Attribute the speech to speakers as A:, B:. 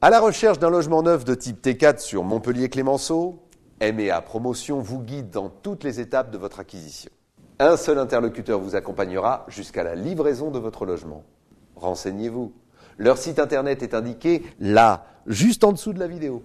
A: À la recherche d'un logement neuf de type T4 sur Montpellier-Clémenceau, MEA Promotion vous guide dans toutes les étapes de votre acquisition. Un seul interlocuteur vous accompagnera jusqu'à la livraison de votre logement. Renseignez-vous. Leur site internet est indiqué là, juste en dessous de la vidéo.